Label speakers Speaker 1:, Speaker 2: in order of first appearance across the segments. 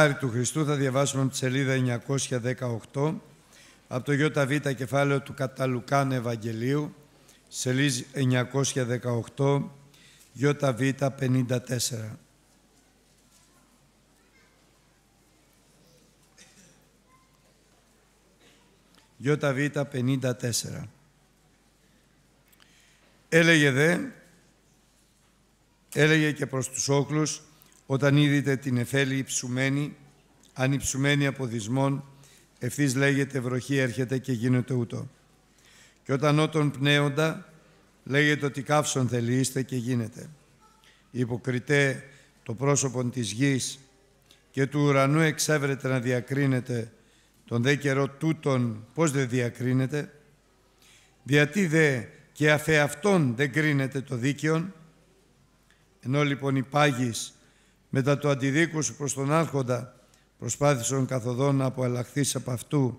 Speaker 1: Χάρη του Χριστού θα διαβάσουμε από τη σελίδα 918 από το ΙΒ κεφάλαιο του Καταλουκάν Ευαγγελίου σελίδα 918 ΙΒ 54. ΙΒ 54. Έλεγε δε, έλεγε και προς τους όχλους, όταν είδητε την εφέλη υψουμένη, ανυψουμένη από δυσμόν, ευθύς λέγεται βροχή έρχεται και γίνεται ούτω. Και όταν ότον πνέοντα, λέγεται ότι καύσον είστε και γίνεται. Υποκριτέ το πρόσωπο της γης και του ουρανού εξέβρεται να διακρίνεται τον δε καιρό τούτον πώς δεν διακρίνεται. Διατί δε και αφεαυτόν δεν κρίνεται το δίκαιον, ενώ λοιπόν υπάγεις, μετά το αντιδίκου προς τον άρχοντα, προσπάθησαν καθοδόν να αποαλλαχθείς από αυτού.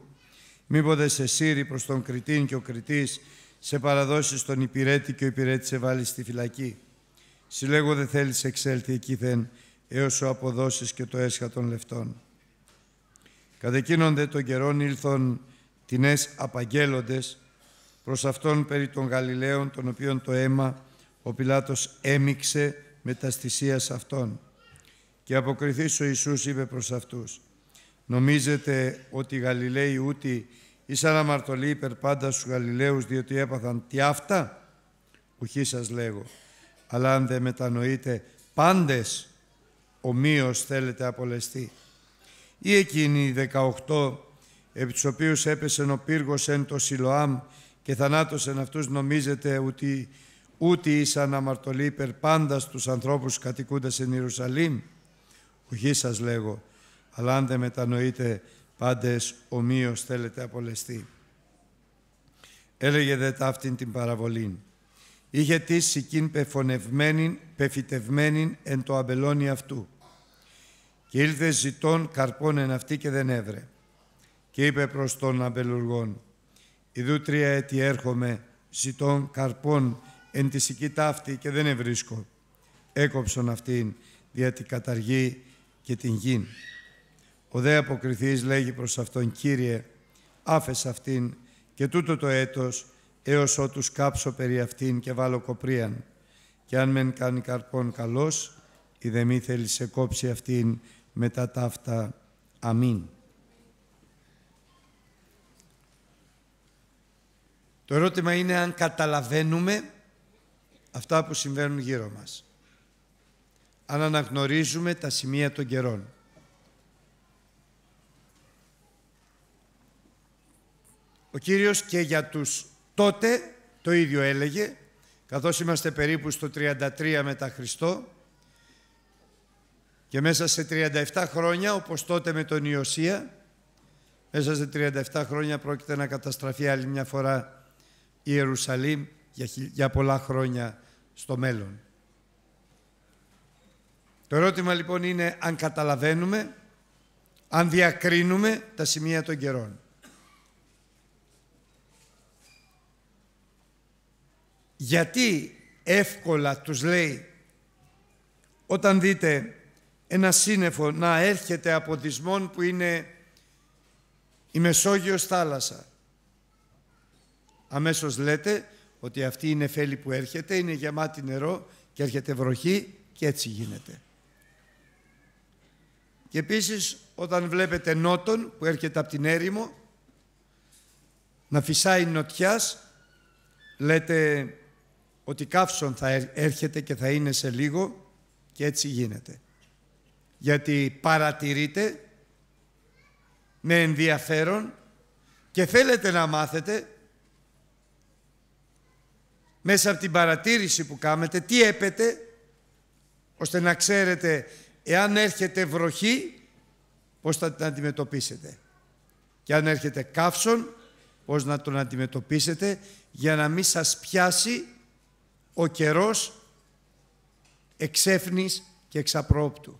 Speaker 1: Μήποτε σε σύρει προς τον Κρητήν και ο κριτής, σε παραδώσεις τον υπηρέτη και ο υπηρέτης σε βάλει στη φυλακή. Συλλέγω δε θέλεις εξέλθει εκείθεν, έως ο αποδώσεις και το έσχα των λεφτών. Κατ' δε των καιρών ήλθον τινές απαγγέλλοντες προς αυτόν περί των Γαλιλαίων, τον οποίον το αίμα ο Πιλάτος έμειξε με τα αυτών. Και αποκριθείς ο Ιησούς είπε προς αυτούς «Νομίζετε ότι οι Γαλιλαίοι ούτι ήσαν αμαρτωλοί υπερ πάντα στους Γαλιλαίους διότι έπαθαν τι αυτά» «Ουχή σας λέγω, αλλά αν δεν μετανοείτε πάντες ομοίως θέλετε απολεστεί» ή εκείνοι οι 18 επί τους οποίους έπεσε ο πύργος εν το Σιλοάμ και θανάτωσεν αυτούς νομίζετε ότι ούτε ήσαν αμαρτωλοί υπερ πάντα στους ανθρώπους κατοικούντας εν Ιερουσαλήμ Οχι σας λέγω, αλλά αν δεν μετανοείτε πάντες ομοίως θέλετε απολεστεί. Έλεγε δε ταύτην την παραβολήν. Είχε τη σικήν πεφωνευμένην, πεφυτευμένην εν το αμπελόνι αυτού. Και ήλθε ζητών καρπών εν αυτή και δεν έβρε. Και είπε προς τον αμπελουργόν, «Ιδού τρία έτη έρχομαι, ζητών καρπών εν τη σική ταύτη και δεν ευρίσκω. Έκοψον αυτήν, δια την καταργεί και την γη. Ο δε αποκριθής λέγει προς αυτόν «Κύριε, άφες αυτήν και τούτο το έτος έως ότους κάψω περί αυτήν και βάλω κοπρίαν. Και αν μεν κάνει καρπόν καλός, η δε μη θέλει σε κόψει αυτήν μετά ταύτα. Αμήν. Το ερώτημα είναι αν καταλαβαίνουμε αυτά που συμβαίνουν γύρω μας αν αναγνωρίζουμε τα σημεία των καιρών. Ο Κύριος και για τους τότε το ίδιο έλεγε, καθώς είμαστε περίπου στο 33 μετά Χριστό και μέσα σε 37 χρόνια, όπως τότε με τον Ιωσία, μέσα σε 37 χρόνια πρόκειται να καταστραφεί άλλη μια φορά η Ιερουσαλήμ για πολλά χρόνια στο μέλλον. Το ερώτημα λοιπόν είναι αν καταλαβαίνουμε, αν διακρίνουμε τα σημεία των καιρών. Γιατί εύκολα τους λέει όταν δείτε ένα σύννεφο να έρχεται από δυσμόν που είναι η Μεσόγειος θάλασσα. Αμέσως λέτε ότι αυτή η νεφέλη που έρχεται είναι γεμάτη νερό και έρχεται βροχή και έτσι γίνεται. Και επίσης όταν βλέπετε νότον που έρχεται από την έρημο να φυσάει νοτιάς λέτε ότι καύσον θα έρχεται και θα είναι σε λίγο και έτσι γίνεται. Γιατί παρατηρείτε με ενδιαφέρον και θέλετε να μάθετε μέσα από την παρατήρηση που κάνετε τι έπετε ώστε να ξέρετε Εάν έρχεται βροχή, πώς θα την αντιμετωπίσετε. Και αν έρχεται καύσον, πώς να τον αντιμετωπίσετε για να μην σας πιάσει ο καιρός εξέφνης και εξαπρόπτου.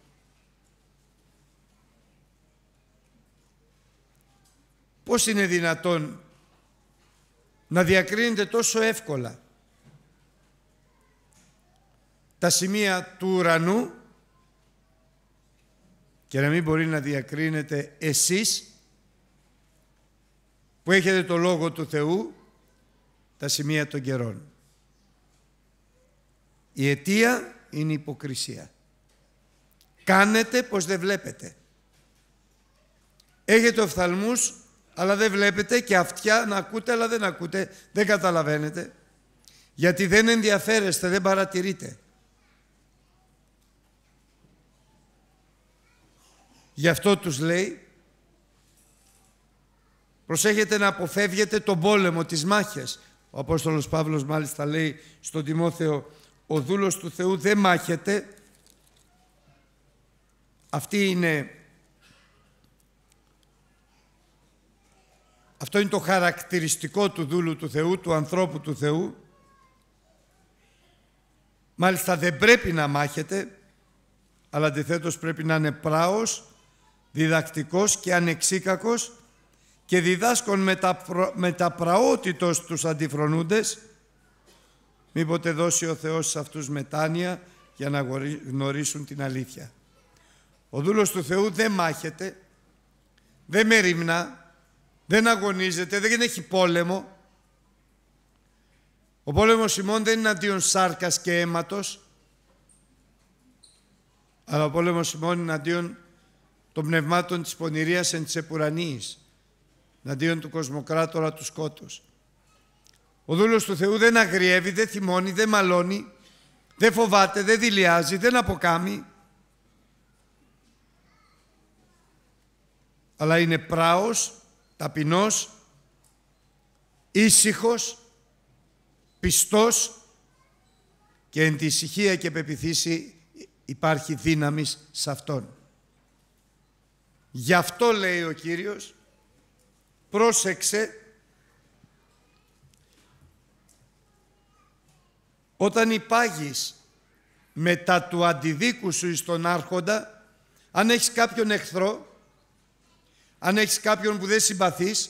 Speaker 1: Πώς είναι δυνατόν να διακρίνετε τόσο εύκολα τα σημεία του ουρανού και να μην μπορεί να διακρίνετε εσείς που έχετε το Λόγο του Θεού τα σημεία των καιρών. Η αιτία είναι η υποκρισία. Κάνετε πως δεν βλέπετε. Έχετε οφθαλμούς αλλά δεν βλέπετε και αυτιά να ακούτε αλλά δεν ακούτε, δεν καταλαβαίνετε. Γιατί δεν ενδιαφέρεστε, δεν παρατηρείτε. Γι' αυτό τους λέει προσέχετε να αποφεύγετε τον πόλεμο, τις μάχες. Ο Απόστολος Παύλος μάλιστα λέει στον Τιμόθεο ο δούλος του Θεού δεν μάχεται. Αυτή είναι... Αυτό είναι το χαρακτηριστικό του δούλου του Θεού, του ανθρώπου του Θεού. Μάλιστα δεν πρέπει να μάχεται, αλλά αντιθέτως πρέπει να είναι πράος διδακτικός και ανεξίκακος και διδάσκων μεταπραότητος τους αντιφρονούντες, μήποτε δώσει ο Θεός σε αυτούς μετάνοια για να γνωρίσουν την αλήθεια. Ο δούλος του Θεού δεν μάχεται, δεν μεριμνά, δεν αγωνίζεται, δεν έχει πόλεμο. Ο πόλεμος ημών δεν είναι αντίον σάρκας και αίματος, αλλά ο πόλεμος ημών είναι αντίον των πνευμάτων της πονηρίας εν της επουρανίας, εναντίον του κοσμοκράτορα του σκότους. Ο δούλος του Θεού δεν αγριεύει, δεν θυμώνει, δεν μαλώνει, δεν φοβάται, δεν δηλιάζει, δεν αποκάμει, αλλά είναι πράος, ταπεινός, ήσυχος, πιστός και εν τη ησυχία και πεπιθύση υπάρχει δύναμης σε Αυτόν. Γι' αυτό λέει ο Κύριος, πρόσεξε, όταν υπάγεις μετά του αντιδίκου σου εις τον άρχοντα, αν έχεις κάποιον εχθρό, αν έχεις κάποιον που δεν συμπαθείς,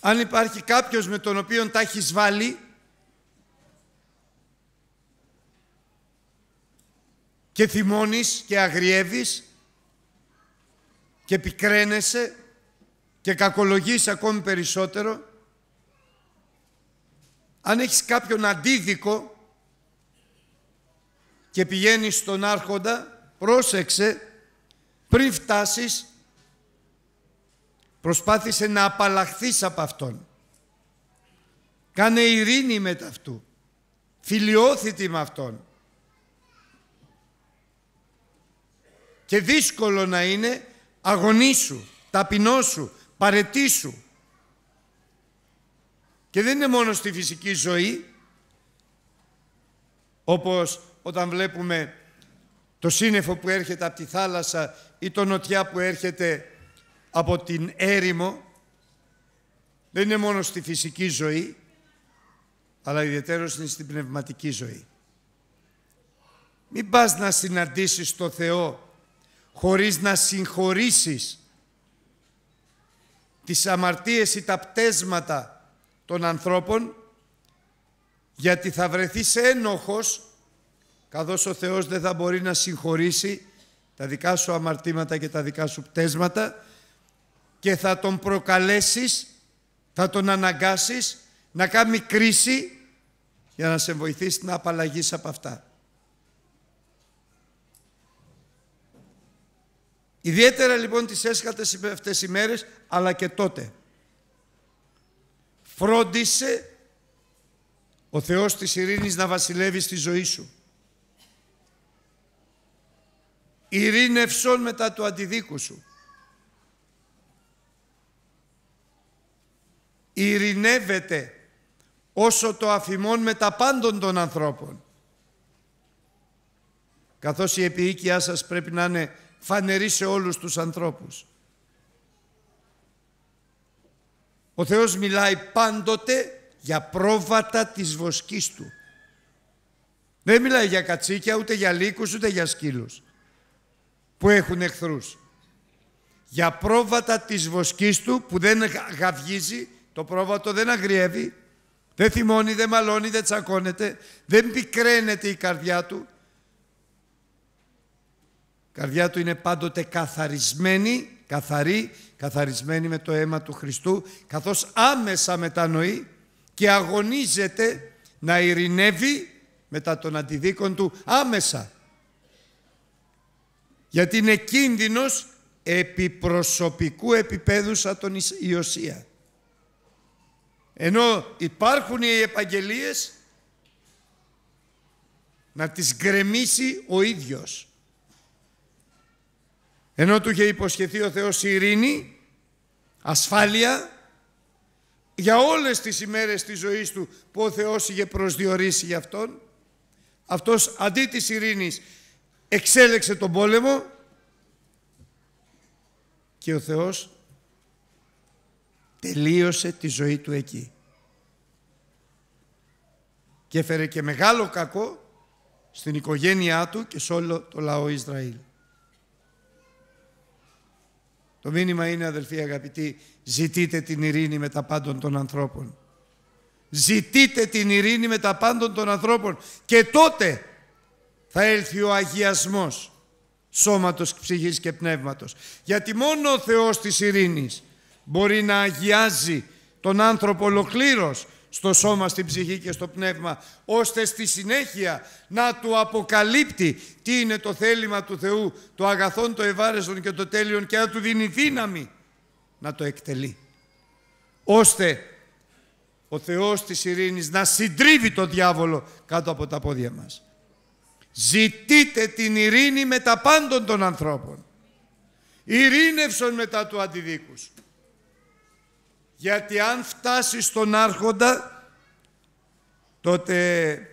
Speaker 1: αν υπάρχει κάποιος με τον οποίο τα έχεις βάλει, και θυμώνεις και αγριεύεις και πικραίνεσαι και κακολογείς ακόμη περισσότερο. Αν έχεις κάποιον αντίδικο και πηγαίνεις στον άρχοντα, πρόσεξε, πριν φτάσεις προσπάθησε να απαλλαχθείς από αυτόν. Κάνε ειρήνη με αυτού, φιλιώθητη με αυτόν. και δύσκολο να είναι, αγωνίσου, ταπεινώσου, παρετήσου. Και δεν είναι μόνο στη φυσική ζωή, όπως όταν βλέπουμε το σύννεφο που έρχεται από τη θάλασσα ή το νοτιά που έρχεται από την έρημο, δεν είναι μόνο στη φυσική ζωή, αλλά ιδιαίτερα είναι στην πνευματική ζωή. Μην πας να συναντήσεις το Θεό χωρίς να συγχωρήσεις τις αμαρτίες ή τα πτέσματα των ανθρώπων, γιατί θα βρεθείς ένοχος, καθώς ο Θεός δεν θα μπορεί να συγχωρήσει τα δικά σου αμαρτήματα και τα δικά σου πτέσματα και θα τον προκαλέσεις, θα τον αναγκάσεις να κάνει κρίση για να σε βοηθήσει να απαλλαγείς από αυτά. Ιδιαίτερα λοιπόν τις έσχατες αυτές οι μέρες, αλλά και τότε. Φρόντισε ο Θεός της ειρήνης να βασιλεύει στη ζωή σου. Ειρήνευσον μετά του αντιδίκου σου. Ειρηνεύεται όσο το αφημών με τα πάντων των ανθρώπων. Καθώς η επιοίκειά σας πρέπει να είναι φανερή σε όλους τους ανθρώπους. Ο Θεός μιλάει πάντοτε για πρόβατα της βοσκής Του. Δεν μιλάει για κατσίκια, ούτε για λύκους, ούτε για σκύλους που έχουν εχθρούς. Για πρόβατα της βοσκής Του που δεν γαυγίζει, το πρόβατο δεν αγριεύει, δεν θυμώνει, δεν μαλώνει, δεν τσακώνεται, δεν πικραίνεται η καρδιά Του, καρδιά του είναι πάντοτε καθαρισμένη, καθαρή, καθαρισμένη με το αίμα του Χριστού, καθώς άμεσα μετανοεί και αγωνίζεται να ειρηνεύει μετά τον αντιδίκον του άμεσα. Γιατί είναι κίνδυνος επιπροσωπικού επίπεδου σαν τον Ιωσία. Ενώ υπάρχουν οι επαγγελίες να τις γκρεμίσει ο ίδιος. Ενώ του είχε υποσχεθεί ο Θεός ειρήνη, ασφάλεια, για όλες τις ημέρες της ζωής του που ο Θεός είχε προσδιορίσει για αυτόν. Αυτός αντί της ειρήνης εξέλεξε τον πόλεμο και ο Θεός τελείωσε τη ζωή του εκεί. Και έφερε και μεγάλο κακό στην οικογένειά του και σε όλο το λαό Ισραήλ. Το μήνυμα είναι αδελφοί αγαπητοί, ζητείτε την ειρήνη με τα πάντων των ανθρώπων. Ζητείτε την ειρήνη με τα πάντων των ανθρώπων και τότε θα έλθει ο αγιασμός σώματος, ψυχής και πνεύματος. Γιατί μόνο ο Θεός της ειρήνης μπορεί να αγιάζει τον άνθρωπο ολοκλήρως στο σώμα, στην ψυχή και στο πνεύμα, ώστε στη συνέχεια να του αποκαλύπτει τι είναι το θέλημα του Θεού, το αγαθόν, το ευάρεστον και το τέλειον και να του δίνει δύναμη να το εκτελεί. Ώστε ο Θεός της ειρήνης να συντρίβει το διάβολο κάτω από τα πόδια μας. Ζητείτε την ειρήνη με τα πάντων των ανθρώπων. Ειρήνευσον μετά του αντιδικού. Γιατί αν φτάσεις στον άρχοντα, τότε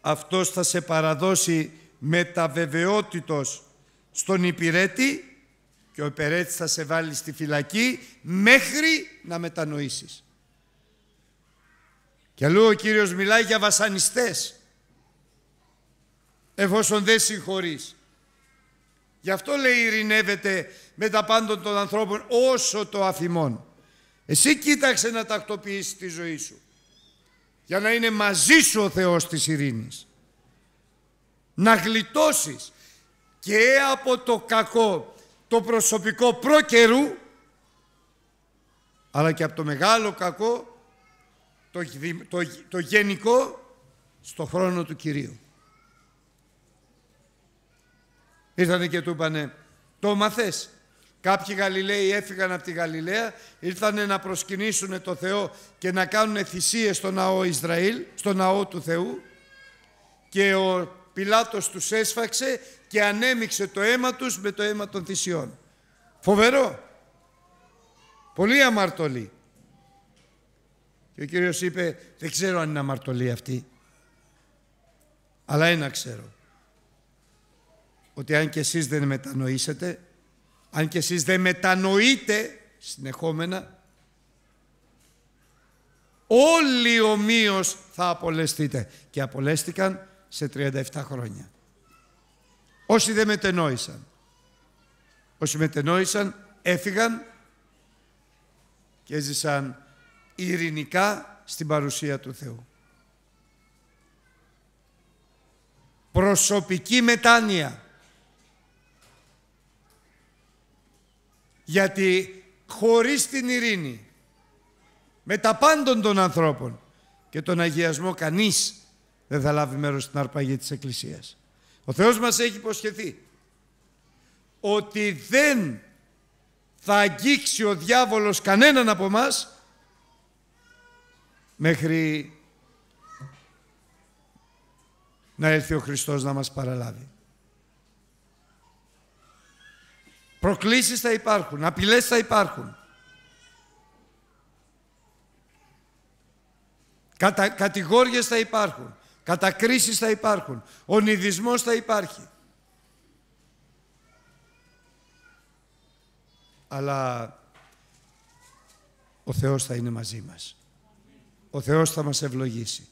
Speaker 1: αυτός θα σε παραδώσει με στον υπηρέτη και ο υπηρέτης θα σε βάλει στη φυλακή μέχρι να μετανοήσεις. Και αλλού ο Κύριος μιλάει για βασανιστές εφόσον δεν συγχωρείς. Γι' αυτό λέει ειρηνεύεται με τα πάντων των ανθρώπων όσο το αφημώνει. Εσύ κοίταξε να τακτοποιήσεις τη ζωή σου. Για να είναι μαζί σου ο Θεός της ειρήνης. Να γλιτώσεις και από το κακό, το προσωπικό πρόκαιρου, αλλά και από το μεγάλο κακό, το, το, το γενικό, στο χρόνο του Κυρίου. Ήρθανε και του είπανε, το μαθες. Κάποιοι Γαλιλαίοι έφυγαν από τη Γαλιλαία, ήρθαν να προσκυνήσουν το Θεό και να κάνουν θυσίες στο ναό Ισραήλ, στο ναό του Θεού και ο Πιλάτος τους έσφαξε και ανέμειξε το αίμα τους με το αίμα των θυσιών. Φοβερό. Πολύ αμαρτωλή. Και ο Κύριος είπε, δεν ξέρω αν είναι αμαρτωλή αυτή, αλλά ένα ξέρω, ότι αν και εσείς δεν μετανοήσετε, αν και εσείς δεν μετανοείτε συνεχόμενα, όλοι ομοίως θα απολεστείτε. Και απολέστηκαν σε 37 χρόνια. Όσοι δεν μετενόησαν. Όσοι μετενόησαν έφυγαν και έζησαν ειρηνικά στην παρουσία του Θεού. Προσωπική μετάνοια. Γιατί χωρίς την ειρήνη, με τα πάντων των ανθρώπων και τον αγιασμό κανείς δεν θα λάβει μέρος στην αρπαγή της Εκκλησίας. Ο Θεός μας έχει υποσχεθεί ότι δεν θα αγγίξει ο διάβολος κανέναν από μας μέχρι να έρθει ο Χριστός να μας παραλάβει. Προκλήσεις θα υπάρχουν, απειλές θα υπάρχουν. Κατα, κατηγόριες θα υπάρχουν, κατακρίσεις θα υπάρχουν, ονειδισμός θα υπάρχει. Αλλά ο Θεός θα είναι μαζί μας. Ο Θεός θα μας ευλογήσει.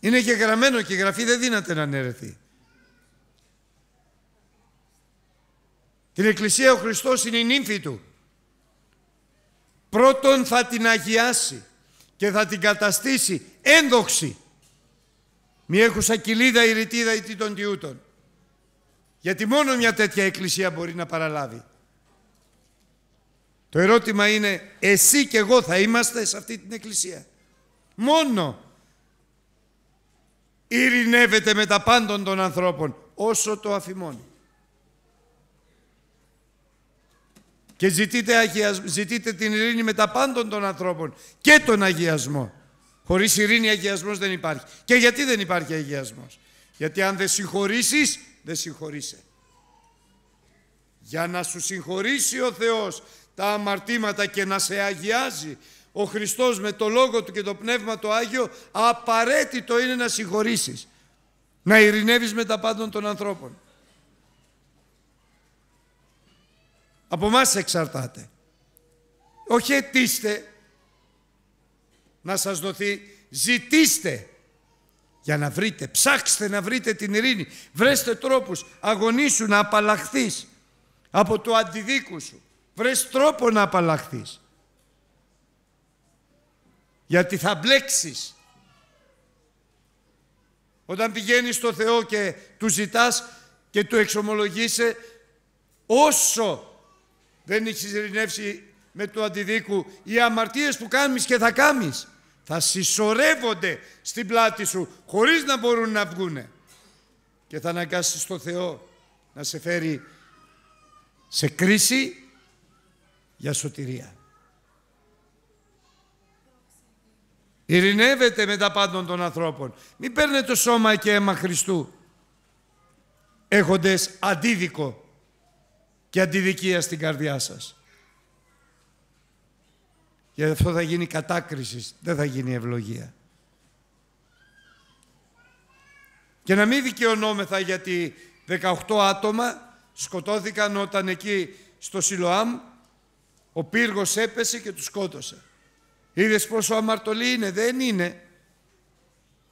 Speaker 1: Είναι και γραμμένο και η γραφή δεν δύναται να αναιρεθεί. Την Εκκλησία ο Χριστός είναι η νύμφη Του. Πρώτον θα την αγιάσει και θα την καταστήσει ένδοξη. Μη έχουσα κοιλίδα ρητίδα ή των τιούτων. Γιατί μόνο μια τέτοια εκκλησία μπορεί να παραλάβει. Το ερώτημα είναι εσύ και εγώ θα είμαστε σε αυτή την εκκλησία. Μόνο ειρηνεύεται με τα πάντων των ανθρώπων όσο το αφημώνει. και ζητείτε, ζητείτε την ειρήνη με τα πάντων των ανθρώπων και τον αγιασμό. Χωρίς ειρήνη αγιασμός δεν υπάρχει. Και γιατί δεν υπάρχει αγιασμός. Γιατί αν δεν συγχωρήσεις, δεν συγχωρείσαι. Για να σου συγχωρήσει ο Θεός τα αμαρτήματα και να σε αγιάζει ο Χριστός με το Λόγο Του και το Πνεύμα το Άγιο απαραίτητο είναι να συγχωρήσεις. Να ειρηνεύεις με τα πάντων των ανθρώπων. Από εμάς εξαρτάται. Όχι αιτήστε να σας δοθεί, ζητήστε για να βρείτε, ψάξτε να βρείτε την ειρήνη. Βρέστε τρόπους, αγωνίσου να απαλλαχθείς από το αντιδίκου σου. Βρες τρόπο να απαλλαχθείς. Γιατί θα μπλέξεις. Όταν πηγαίνεις στο Θεό και του ζητάς και του εξομολογείσαι, όσο δεν έχει ειρηνεύσει με το αντιδίκου οι αμαρτίες που κάνεις και θα κάνεις. Θα συσσωρεύονται στην πλάτη σου χωρίς να μπορούν να βγούνε. Και θα αναγκάσεις το Θεό να σε φέρει σε κρίση για σωτηρία. Ειρηνεύεται με τα πάντων των ανθρώπων. Μην παίρνετε σώμα και αίμα Χριστού έχοντες αντίδικο και αντιδικία στην καρδιά σας. Και αυτό θα γίνει κατάκριση, δεν θα γίνει ευλογία. Και να μην δικαιωνόμεθα γιατί 18 άτομα σκοτώθηκαν όταν εκεί στο Σιλοάμ ο πύργος έπεσε και τους σκότωσε. Είδες πόσο αμαρτωλή είναι, δεν είναι.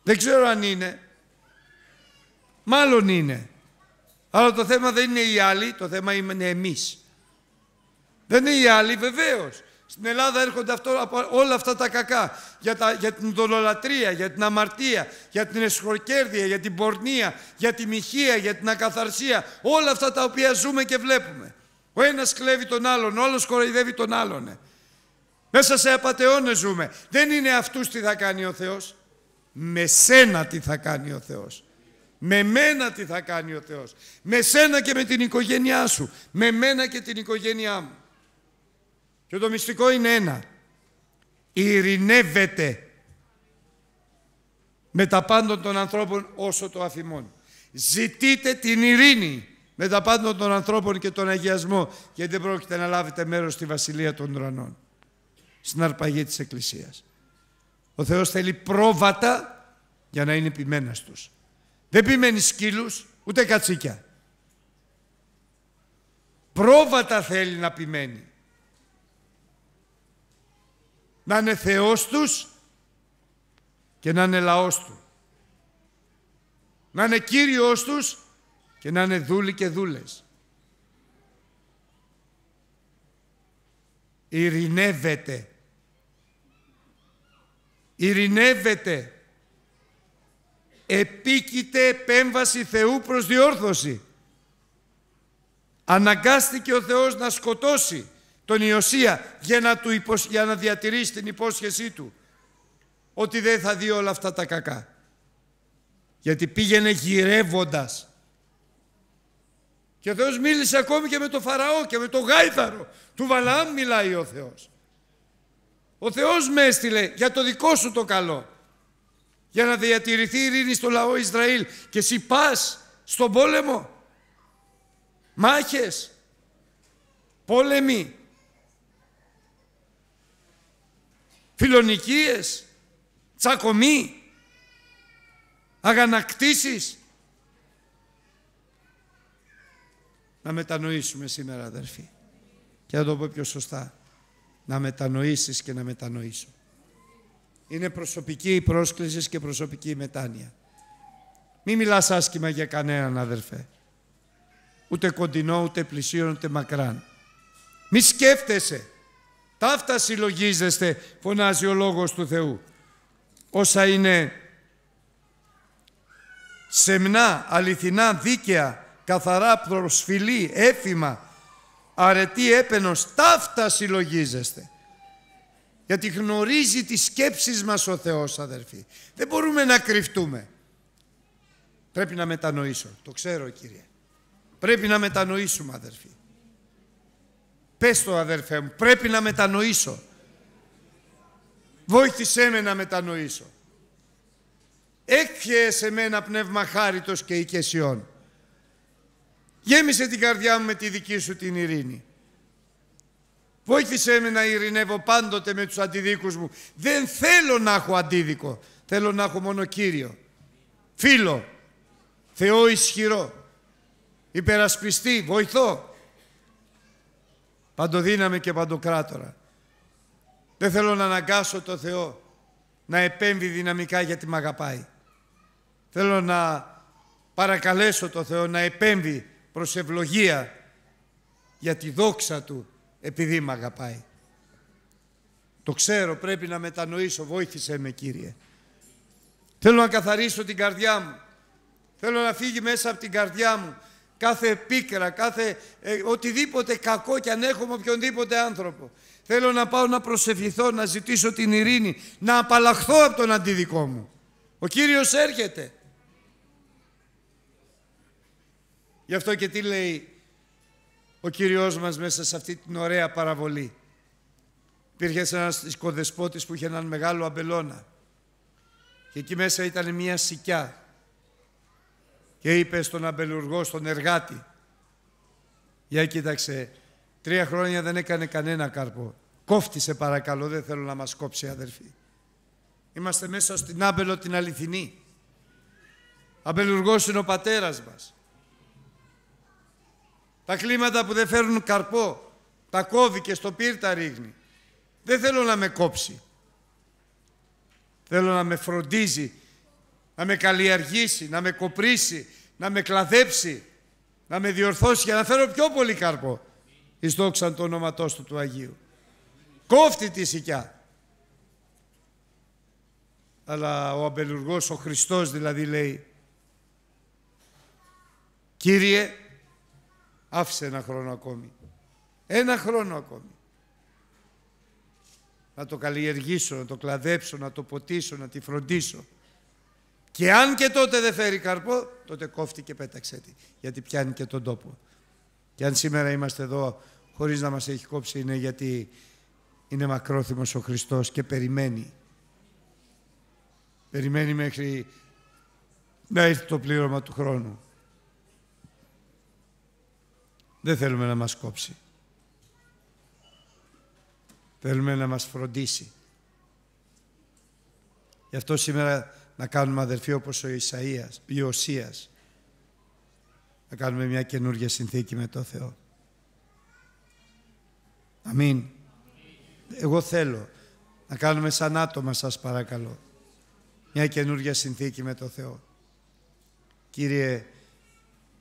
Speaker 1: Δεν ξέρω αν είναι. Μάλλον είναι. Αλλά το θέμα δεν είναι οι άλλοι, το θέμα είναι εμείς. Δεν είναι οι άλλοι, βεβαίως. Στην Ελλάδα έρχονται αυτό, όλα αυτά τα κακά για, τα, για την δολολατρία, για την αμαρτία, για την εσχροκέρδεια, για την πορνεία, για τη μοιχεία, για την ακαθαρσία. Όλα αυτά τα οποία ζούμε και βλέπουμε. Ο ένας κλέβει τον άλλον, ο άλλος κοροϊδεύει τον άλλον. Μέσα σε απαταιώνες ζούμε. Δεν είναι αυτούς τι θα κάνει ο Θεός. Με σένα τι θα κάνει ο Θεός. Με μένα τι θα κάνει ο Θεός. Με σένα και με την οικογένειά σου. Με μένα και την οικογένειά μου. Και το μυστικό είναι ένα. Ειρηνεύεται με τα πάντων των ανθρώπων όσο το αφημών Ζητείτε την ειρήνη με τα πάντων των ανθρώπων και τον αγιασμό γιατί δεν πρόκειται να λάβετε μέρος στη Βασιλεία των Ουρανών. Στην αρπαγή της Εκκλησίας. Ο Θεός θέλει πρόβατα για να είναι επιμένας τους. Δεν πειμένει σκύλους, ούτε κατσίκια. Πρόβατα θέλει να πειμένει. Να είναι Θεός τους και να είναι λαός του. Να είναι Κύριος τους και να είναι δούλοι και δούλες. Ειρηνεύεται. Ειρηνεύεται επίκειται επέμβαση Θεού προς διόρθωση. Αναγκάστηκε ο Θεός να σκοτώσει τον Ιωσία για να, του υποσ... για να διατηρήσει την υπόσχεσή του ότι δεν θα δει όλα αυτά τα κακά. Γιατί πήγαινε γυρεύοντας. Και ο Θεός μίλησε ακόμη και με τον Φαραώ και με τον γάιδαρο. Του βαλάμ μιλάει ο Θεός. Ο Θεός με έστειλε για το δικό σου το καλό για να διατηρηθεί η ειρήνη στο λαό Ισραήλ και εσύ πας στον πόλεμο. Μάχες, πόλεμοι, φιλονικίες, τσακωμοί, αγανακτήσεις. Να μετανοήσουμε σήμερα αδερφοί και να το πω πιο σωστά. Να μετανοήσεις και να μετανοήσω. Είναι προσωπική η πρόσκλησης και προσωπική η μετάνοια. Μη μιλάς άσχημα για κανέναν αδερφέ. Ούτε κοντινό, ούτε πλησίον, ούτε μακράν. Μη σκέφτεσαι. Ταύτα συλλογίζεστε, φωνάζει ο Λόγος του Θεού. Όσα είναι σεμνά, αληθινά, δίκαια, καθαρά, προσφυλή, έφημα, αρετή, έπαινος, ταύτα συλλογίζεστε. Γιατί γνωρίζει τις σκέψεις μας ο Θεός, αδερφοί. Δεν μπορούμε να κρυφτούμε. Πρέπει να μετανοήσω. Το ξέρω, Κύριε. Πρέπει να μετανοήσουμε, αδερφοί. Πες το, αδερφέ μου. Πρέπει να μετανοήσω. Βόηθησέ με να μετανοήσω. Έκχε σε μένα πνεύμα χάριτος και οικεσιών. Γέμισε την καρδιά μου με τη δική σου την ειρήνη. Βοήθησέ με να ειρηνεύω πάντοτε με τους αντιδίκους μου. Δεν θέλω να έχω αντίδικο. Θέλω να έχω μόνο Κύριο. Φίλο. Θεό ισχυρό. Υπερασπιστή. Βοηθώ. Παντοδύναμη και παντοκράτορα. Δεν θέλω να αναγκάσω το Θεό να επέμβει δυναμικά γιατί με αγαπάει. Θέλω να παρακαλέσω το Θεό να επέμβει προς ευλογία για τη δόξα Του επειδή με αγαπάει. Το ξέρω, πρέπει να μετανοήσω, βοήθησέ με Κύριε. Θέλω να καθαρίσω την καρδιά μου. Θέλω να φύγει μέσα από την καρδιά μου κάθε πίκρα, κάθε ε, οτιδήποτε κακό και αν έχω με οποιονδήποτε άνθρωπο. Θέλω να πάω να προσευχηθώ, να ζητήσω την ειρήνη, να απαλλαχθώ από τον αντιδικό μου. Ο Κύριος έρχεται. Γι' αυτό και τι λέει ο Κύριος μας μέσα σε αυτή την ωραία παραβολή. Υπήρχε ένας οικοδεσπότης που είχε έναν μεγάλο αμπελώνα και εκεί μέσα ήταν μία σικιά και είπε στον αμπελουργό, στον εργάτη «Για κοίταξε, τρία χρόνια δεν έκανε κανένα κάρπο. Κόφτησε παρακαλώ, δεν θέλω να μας κόψει αδερφή Είμαστε μέσα στην άμπελο την αληθινή. Αμπελουργός είναι ο πατέρας μας. Τα κλίματα που δεν φέρνουν καρπό, τα κόβει και στο πύρ τα ρίχνει. Δεν θέλω να με κόψει. Θέλω να με φροντίζει, να με καλλιεργήσει, να με κοπρίσει, να με κλαδέψει, να με διορθώσει για να φέρω πιο πολύ καρπό. Εις δόξαν το όνοματός του του Αγίου. κόφτη τη σικιά. Αλλά ο αμπελουργός, ο Χριστός δηλαδή λέει Κύριε, Άφησε ένα χρόνο ακόμη. Ένα χρόνο ακόμη. Να το καλλιεργήσω, να το κλαδέψω, να το ποτίσω, να τη φροντίσω. Και αν και τότε δεν φέρει καρπό, τότε κόφτηκε και πέταξε τη. Γιατί πιάνει και τον τόπο. Και αν σήμερα είμαστε εδώ χωρίς να μας έχει κόψει είναι γιατί είναι μακρόθυμος ο Χριστός και περιμένει. Περιμένει μέχρι να έρθει το πλήρωμα του χρόνου δεν θέλουμε να μας κόψει. Θέλουμε να μας φροντίσει. Γι' αυτό σήμερα να κάνουμε αδερφοί όπως ο Ισαΐας, ο Ιωσίας. Να κάνουμε μια καινούργια συνθήκη με το Θεό. Αμήν. Εγώ θέλω να κάνουμε σαν άτομα σας παρακαλώ. Μια καινούργια συνθήκη με το Θεό. Κύριε,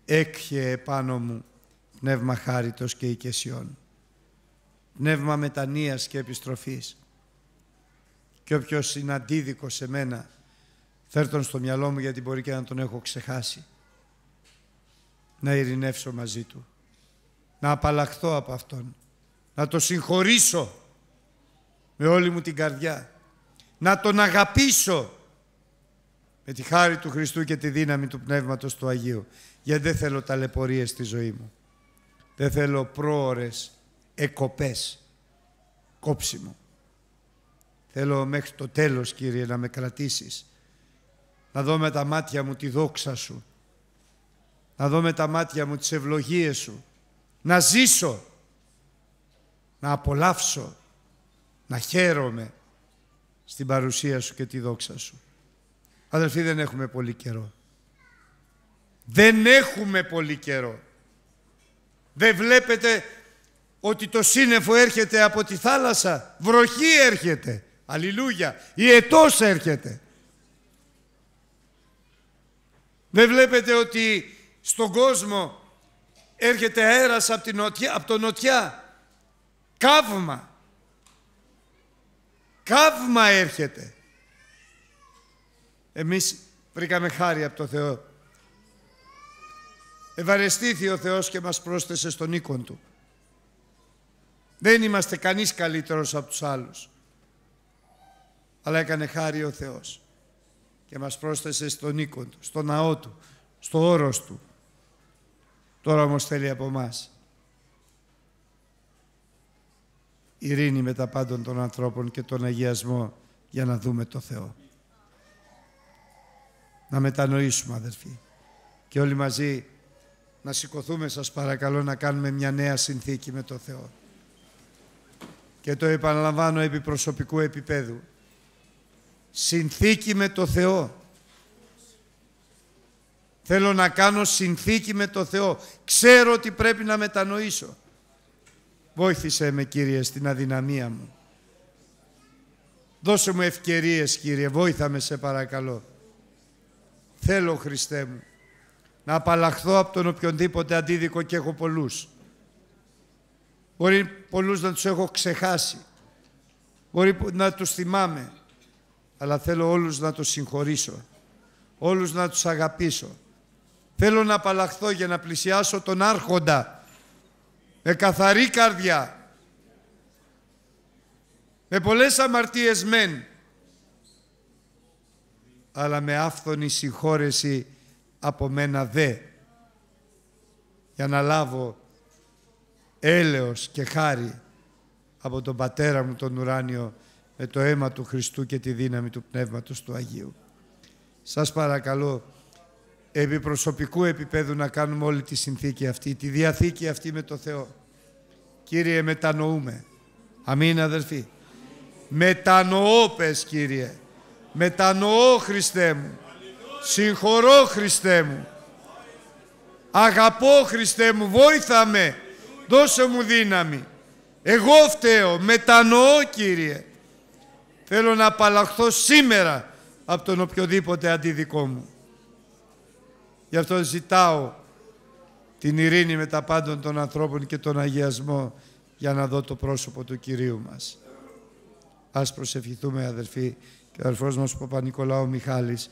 Speaker 1: έκχε επάνω μου πνεύμα χάριτος και οικεσιών, πνεύμα μετανοίας και επιστροφής. Και όποιος είναι αντίδικό σε μένα, φέρ τον στο μυαλό μου γιατί μπορεί και να τον έχω ξεχάσει. Να ειρηνεύσω μαζί του, να απαλλαχθώ από αυτόν, να το συγχωρήσω με όλη μου την καρδιά, να τον αγαπήσω με τη χάρη του Χριστού και τη δύναμη του Πνεύματος του Αγίου, γιατί δεν θέλω ταλαιπωρίες στη ζωή μου. Δεν θέλω πρόορες εκοπές, κόψιμο. Θέλω μέχρι το τέλος, Κύριε, να με κρατήσεις. Να δω με τα μάτια μου τη δόξα Σου. Να δω με τα μάτια μου τις ευλογίες Σου. Να ζήσω. Να απολαύσω. Να χαίρομαι στην παρουσία Σου και τη δόξα Σου. Αδελφοί, δεν έχουμε πολύ καιρό. Δεν έχουμε πολύ καιρό. Δεν βλέπετε ότι το σύννεφο έρχεται από τη θάλασσα. Βροχή έρχεται. Αλληλούια. Η ετός έρχεται. Δεν βλέπετε ότι στον κόσμο έρχεται αέρας από, την νοτιά, από το νοτιά. Καύμα. Καύμα έρχεται. Εμείς βρήκαμε χάρη από το Θεό Ευαρεστήθη ο Θεός και μας πρόσθεσε στον οίκον Του. Δεν είμαστε κανείς καλύτερος από τους άλλους. Αλλά έκανε χάρη ο Θεός και μας πρόσθεσε στον οίκον Του, στο ναό Του, στο όρος Του. Τώρα όμως θέλει από μας ειρήνη με τα πάντων των ανθρώπων και τον αγιασμό για να δούμε το Θεό. Να μετανοήσουμε αδερφοί και όλοι μαζί να σηκωθούμε σας παρακαλώ να κάνουμε μια νέα συνθήκη με το Θεό. Και το επαναλαμβάνω επί προσωπικού επίπεδου. Συνθήκη με το Θεό. Θέλω να κάνω συνθήκη με το Θεό. Ξέρω ότι πρέπει να μετανοήσω. Βόηθησέ με Κύριε στην αδυναμία μου. Δώσε μου ευκαιρίες Κύριε, βόηθα με σε παρακαλώ. Θέλω Χριστέ μου να απαλλαχθώ από τον οποιονδήποτε αντίδικο και έχω πολλούς. Μπορεί πολλούς να τους έχω ξεχάσει. Μπορεί να τους θυμάμαι. Αλλά θέλω όλους να τους συγχωρήσω. Όλους να τους αγαπήσω. Θέλω να απαλλαχθώ για να πλησιάσω τον Άρχοντα. Με καθαρή καρδιά. Με πολλές αμαρτίες μεν. Αλλά με άφθονη συγχώρεση από μένα δε, για να λάβω έλεος και χάρη από τον Πατέρα μου τον ουράνιο με το αίμα του Χριστού και τη δύναμη του Πνεύματος του Αγίου. Σας παρακαλώ επί προσωπικού επίπεδου να κάνουμε όλη τη συνθήκη αυτή, τη διαθήκη αυτή με το Θεό. Κύριε μετανοούμε. Αμήν αδερφοί. Μετανοώ πες Κύριε. Μετανοώ Χριστέ μου. Συγχωρώ Χριστέ μου. Αγαπώ Χριστέ μου, βόηθα με, δώσε μου δύναμη. Εγώ φταίω, μετανοώ Κύριε. Θέλω να απαλλαχθώ σήμερα από τον οποιοδήποτε αντιδικό μου. Γι' αυτό ζητάω την ειρήνη με τα πάντων των ανθρώπων και τον αγιασμό για να δω το πρόσωπο του Κυρίου μας. Ας προσευχηθούμε αδερφοί και ο αδερφός μας ο Παπα-Νικολάου Μιχάλης